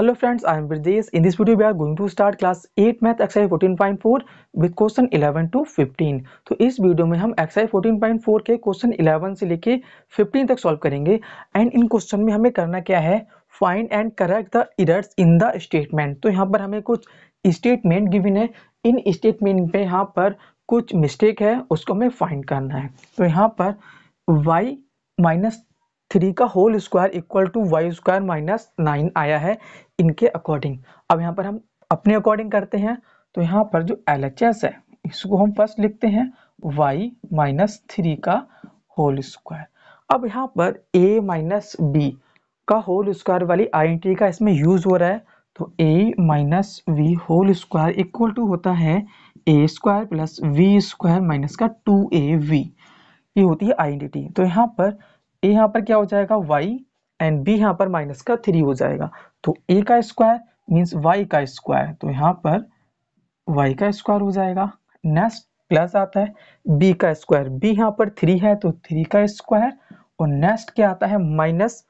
Hello friends, I am Brijesh. In this video, we are going to start class 8 math exercise 14.4 with question 11 to 15. तो इस video में हम point 14.4 के question 11 से लेके 15 तक सॉल्व करेंगे एंड इन क्वेश्चन में हमें करना क्या है find and correct the errors in the statement तो यहाँ पर हमें कुछ स्टेटमेंट गिविन है इन स्टेटमेंट में यहाँ पर कुछ मिस्टेक है उसको हमें फाइंड करना है तो यहाँ पर वाई माइनस थ्री का whole square equal to Y square minus nine आया है इनके अकॉर्डिंग अब यहाँ पर हम अपने अकॉर्डिंग करते हैं तो यहाँ पर जो एल एच एस है इसको हम फर्स्ट लिखते हैं वाई माइनस थ्री का होल स्क्वायर अब यहाँ पर ए माइनस बी का होल स्क्वायर वाली आइडेंटिटी का इसमें यूज हो रहा है तो A minus V whole square equal to होता है A square plus V square minus का टू ए वी ये होती है आइडेंटिटी तो यहाँ पर ए यहाँ पर क्या हो जाएगा वाई एंड बी यहाँ पर माइनस का थ्री हो जाएगा तो ए का स्क्वायर मीन्स वाई का स्क्वायर तो यहाँ पर वाई का स्क्वायर हो जाएगा नेक्स्ट प्लस आता है बी का स्क्वायर बी यहाँ पर थ्री है तो थ्री का स्क्वायर और नेक्स्ट क्या आता है माइनस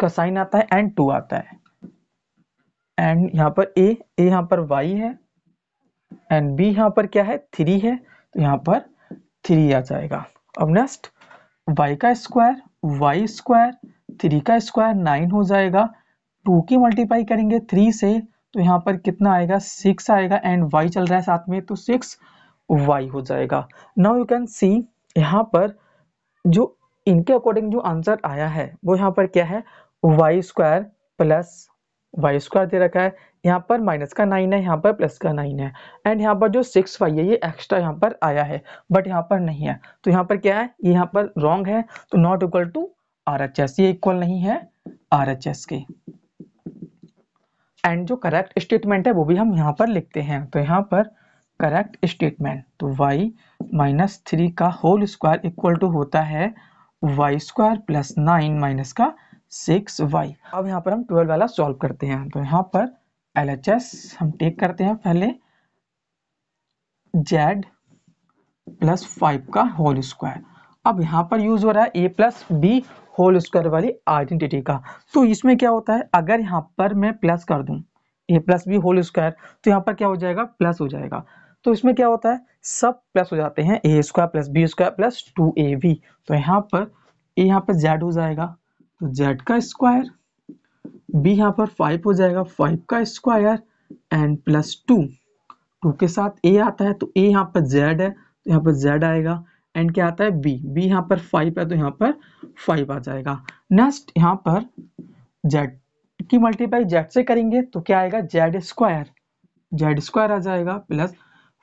का साइन आता है एंड टू आता है एंड यहाँ पर ए ए यहाँ पर वाई है एंड बी यहाँ पर क्या है थ्री है तो यहाँ पर थ्री आ जाएगा अब नेक्स्ट वाई का स्क्वायर वाई स्क्वायर थ्री का स्क्वायर नाइन हो जाएगा टू की मल्टीप्लाई करेंगे थ्री से तो यहाँ पर कितना आएगा सिक्स आएगा एंड वाई चल रहा है साथ में तो सिक्स वाई हो जाएगा नाउ यू कैन सी यहाँ पर जो इनके अकॉर्डिंग जो आंसर आया है वो यहाँ पर क्या है y square plus y square दे रखा है यहाँ पर माइनस का नाइन है यहाँ पर प्लस का नाइन है एंड यहाँ पर जो सिक्स वाई है ये एक्स्ट्रा यहाँ पर आया है बट यहाँ पर नहीं है तो यहाँ पर क्या है ये यहाँ पर रॉन्ग है तो not equal to R H S ये इक्वल नहीं है आर एच एस के एंड जो करेक्ट स्टेटमेंट है वो भी हम यहाँ पर लिखते हैं तो यहाँ पर करेक्ट स्टेटमेंट तो वाई माइनस थ्री का होल स्क्वायर इक्वल टू होता है y square plus nine minus का सिक्स वाई अब यहाँ पर हम ट्वेल्व वाला सॉल्व करते हैं तो यहाँ पर एल एच एस हम टेक करते हैं पहले जेड प्लस फाइव का होल स्क्वायर अब यहाँ पर यूज हो रहा है a plus b whole square वाली आइडेंटिटी का तो इसमें क्या होता है अगर यहाँ पर मैं प्लस कर दू a plus b whole square तो यहाँ पर क्या हो जाएगा प्लस हो जाएगा तो इसमें क्या होता है सब प्लस हो जाते हैं a square plus b square plus two A b तो यहाँ पर ए यहाँ पर जेड हो जाएगा तो जेड का स्क्वायर बी यहाँ पर फाइव हो जाएगा फाइव का square and plus two two के साथ ए आता है तो ए यहाँ पर जेड है तो यहाँ पर जेड आएगा एंड क्या आता है बी बी यहाँ पर फाइव है तो यहाँ पर फाइव आ जाएगा नेक्स्ट यहाँ पर जेड की मल्टीप्लाई जेड से करेंगे तो क्या आएगा जेड स्क्वायर जेड स्क्वायर आ जाएगा प्लस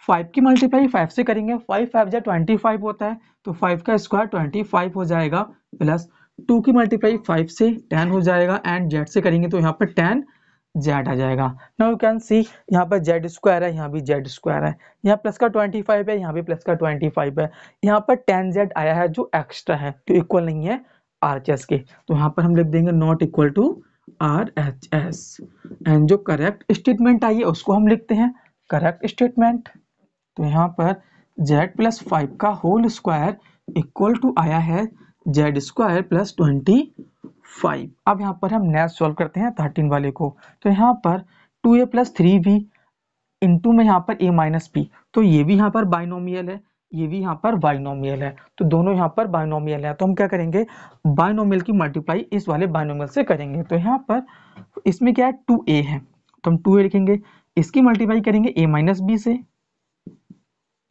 फाइव की मल्टीप्लाई फाइव से करेंगे five five z twenty five होता है तो फाइव का स्क्वायर ट्वेंटी फाइव हो जाएगा प्लस टू की मल्टीप्लाई फाइव से टेन हो जाएगा एंड जेड से करेंगे तो यहाँ पर टेन जेड आ जाएगा नाउ यू कैन सी यहाँ पर जेड स्क्वायर है यहाँ भी जेड स्क्वायर है यहाँ प्लस का ट्वेंटी फाइव है यहाँ भी प्लस का ट्वेंटी फाइव है यहाँ पर टेन जेड आया है जो एक्स्ट्रा है तो इक्वल नहीं है आर एच एस के तो यहाँ पर हम लिख देंगे not equal to R H S and जो करेक्ट स्टेटमेंट आई है उसको हम लिखते हैं करेक्ट स्टेटमेंट तो यहाँ पर जेड प्लस फाइव का होल स्क्वायर इक्वल टू आया है z square plus twenty five अब यहाँ पर हम नेक्स्ट सॉल्व करते हैं थर्टीन वाले को तो यहाँ पर two a plus three b into में यहाँ पर ए माइनस बी तो ये भी यहाँ पर बाइनोमियल है ये भी यहाँ पर बाइनोमियल है तो दोनों यहाँ पर बाइनोमियल है तो हम क्या करेंगे बाइनोमियल की मल्टीप्लाई इस वाले बाइनोमियल से करेंगे तो यहाँ पर इसमें क्या है टू ए है तो हम टू ए लिखेंगे इसकी मल्टीप्लाई करेंगे ए माइनस बी से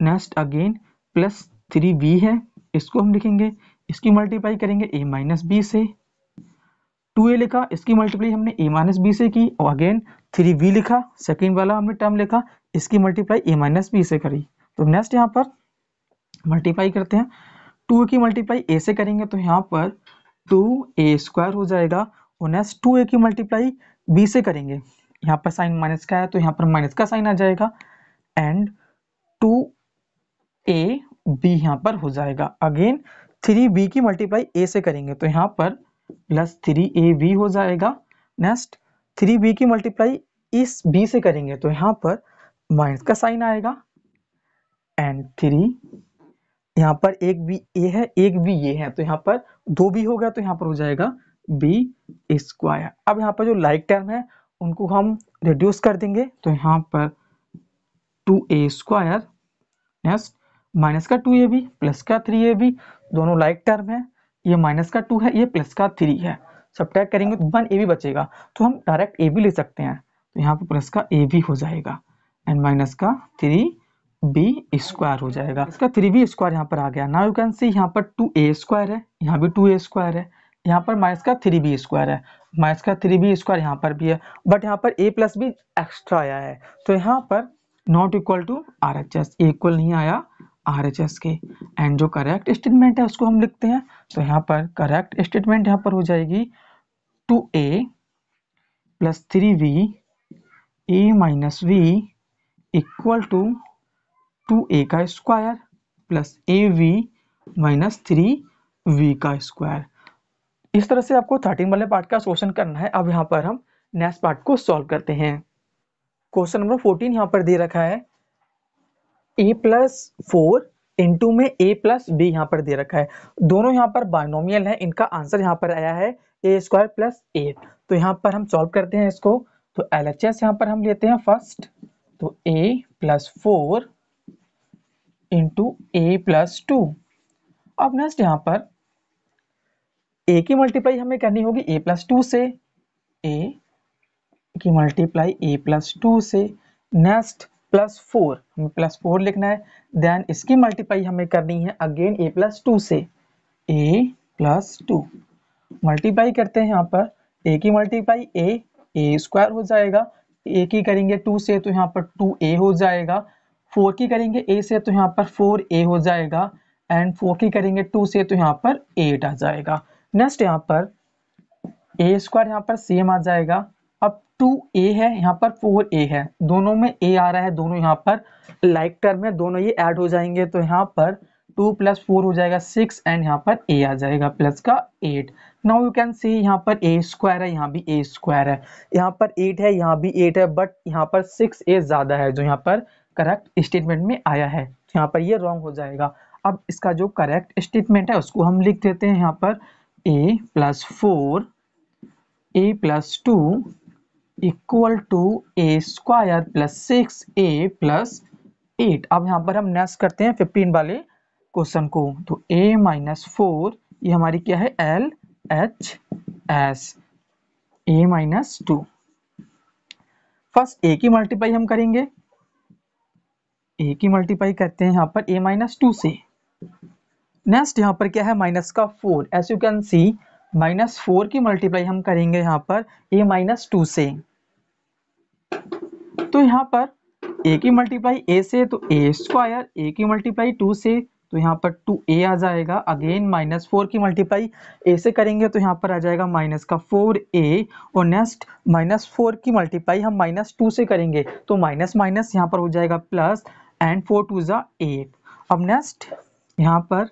next again plus three b है इसको हम लिखेंगे इसकी मल्टीप्लाई करेंगे ए माइनस बी से टू ए लिखा इसकी मल्टीप्लाई हमने ए माइनस बी से की और अगेन थ्री बी लिखा सेकेंड वाला हमने टर्म लिखा इसकी मल्टीप्लाई ए माइनस बी से करी तो नेक्स्ट यहाँ पर मल्टीप्लाई करते हैं टू की मल्टीप्लाई ए से करेंगे तो यहाँ पर टू ए स्क्वायर हो जाएगा और नेक्स्ट टू ए की मल्टीप्लाई बी से करेंगे यहाँ पर साइन माइनस का है तो यहाँ पर माइनस का साइन आ जाएगा एंड टू ए बी यहाँ पर हो जाएगा अगेन थ्री बी की मल्टीप्लाई ए से करेंगे तो यहाँ पर प्लस थ्री ए बी हो जाएगा नेक्स्ट थ्री बी की मल्टीप्लाई इस बी से करेंगे तो यहाँ पर माइनस का साइन आएगा एंड थ्री यहाँ पर एक बी ए है एक बी ये है तो यहाँ पर दो बी हो गया तो यहाँ पर हो जाएगा बी स्क्वायर अब यहाँ पर जो लाइक टर्म है उनको हम रिड्यूस कर देंगे तो यहाँ पर two a square next minus का टू ए बी प्लस का थ्री ए बी दोनों लाइक टर्म है ये माइनस का टू है ये प्लस का थ्री है सब टैग करेंगे तो वन ए बी बचेगा तो हम डायरेक्ट ए बी ले सकते हैं तो यहाँ पे प्लस का ए बी हो जाएगा एंड माइनस का थ्री बी स्क्वायर हो जाएगा इसका थ्री बी स्क्वायर यहाँ पर आ गया ना यू कैन सी यहाँ पर टू ए स्क्वायर है यहाँ भी टू ए स्क्वायर है यहाँ पर माइनस का थ्री बी स्क्वायर है माइनस का थ्री बी स्क्वायर यहाँ पर भी है बट यहाँ पर ए प्लस बी एक्स्ट्रा आया है तो यहाँ पर not equal to R H S equal नहीं आया आर एच एस के एंड जो करेक्ट स्टेटमेंट है उसको हम लिखते हैं तो यहाँ पर करेक्ट स्टेटमेंट यहाँ पर हो जाएगी two a plus three b a minus b equal to two a का square plus a b minus three b का स्क्वायर इस तरह से आपको थर्टीन वाले पार्ट का सोल्यूशन करना है अब यहाँ पर हम नेक्स्ट पार्ट को सॉल्व करते हैं क्वेश्चन नंबर फोर्टीन यहाँ पर दे रखा है ए प्लस फोर इंटू में ए प्लस बी यहाँ पर दे रखा है दोनों यहाँ पर बायनोमियल है इनका आंसर यहाँ पर आया है ए स्क्वायर प्लस ए तो यहाँ पर हम सॉल्व करते हैं इसको तो एल एच एस यहाँ पर हम लेते हैं फर्स्ट तो a plus four into a plus two अब नेक्स्ट यहाँ पर ए की मल्टीप्लाई हमें करनी होगी ए प्लस टू से ए की मल्टीप्लाई ए प्लस टू से नेक्स्ट प्लस फोर हमें प्लस फोर लिखना है देन इसकी मल्टीप्लाई हमें करनी है अगेन ए प्लस टू से ए प्लस टू मल्टीपाई करते हैं यहाँ पर ए की मल्टीपाई ए ए स्क्वायर हो जाएगा ए की करेंगे टू से तो यहाँ पर टू ए हो जाएगा फोर की करेंगे ए से तो यहाँ पर फोर ए हो जाएगा एंड फोर की करेंगे टू से तो यहाँ पर एट आ जाएगा नेक्स्ट यहाँ पर ए स्क्वायर यहाँ पर सेम आ जाएगा अब टू ए है यहाँ पर फोर ए है दोनों में ए आ रहा है दोनों यहाँ पर लाइक टर्म है दोनों ये ऐड हो जाएंगे तो यहाँ पर टू प्लस फोर हो जाएगा सिक्स एंड यहाँ पर ए आ जाएगा प्लस का eight now you can see यहाँ पर ए स्क्वायर है यहाँ भी ए स्क्वायर है यहाँ पर एट है यहाँ भी एट है बट यहाँ पर सिक्स ए ज़्यादा है जो यहाँ पर करेक्ट स्टेटमेंट में आया है यहाँ पर ये रॉन्ग हो जाएगा अब इसका जो करेक्ट स्टेटमेंट है उसको हम लिख देते हैं यहाँ पर a plus four a plus two equal to a square plus six a plus eight अब यहाँ पर हम नेक्स्ट करते हैं फिफ्टीन वाले क्वेश्चन को तो ए माइनस फोर ये हमारी क्या है L H S a minus two first a की मल्टीप्लाई हम करेंगे ए की मल्टीप्लाई करते हैं यहाँ पर ए माइनस टू से नेक्स्ट यहाँ पर क्या है माइनस का four as you can see minus four की मल्टीप्लाई हम करेंगे यहाँ पर ए माइनस टू से तो यहाँ पर ए की मल्टीप्लाई ए से तो ए स्क्वायर ए की मल्टीप्लाई टू से तो यहाँ पर टू ए आ जाएगा अगेन माइनस फोर की मल्टीप्लाई ए से करेंगे तो यहाँ पर आ जाएगा माइनस का फोर ए और नेक्स्ट माइनस फोर की मल्टीप्लाई हम माइनस टू से करेंगे तो माइनस माइनस यहाँ पर हो जाएगा प्लस एंड फोर टू ज़ा एट अब नेक्स्ट यहाँ पर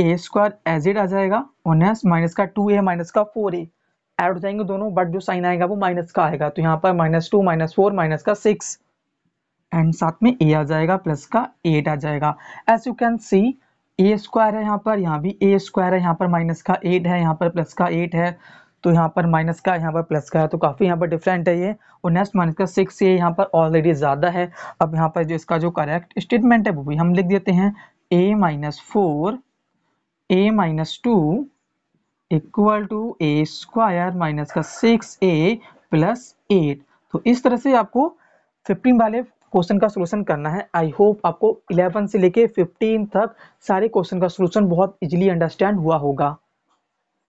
ए स्क्वायर एज इट आ जाएगा उन्नीस माइनस का टू ए माइनस का फोर ए एड हो जाएंगे दोनों बट जो साइन आएगा वो माइनस का आएगा तो यहाँ पर minus two minus four minus का सिक्स एंड साथ में ए आ जाएगा प्लस का एट आ जाएगा as you can see a square है यहाँ पर यहाँ भी ए स्क्वायर है यहाँ पर माइनस का एट है यहाँ पर प्लस का एट है तो यहाँ पर माइनस का यहाँ पर प्लस का है तो काफ़ी यहाँ पर डिफरेंट है ये और नेक्स्ट माइनस का सिक्स ये यहाँ पर ऑलरेडी ज़्यादा है अब यहाँ पर जो इसका जो करेक्ट स्टेटमेंट है वो भी हम लिख देते हैं a minus four a minus 2 equal to a square minus का सिक्स ए प्लस एट तो इस तरह से आपको फिफ्टीन वाले क्वेश्चन का सोल्यूशन करना है आई होप आपको 11 से लेके 15 तक सारे क्वेश्चन का सोल्यूशन बहुत इजीली अंडरस्टैंड हुआ होगा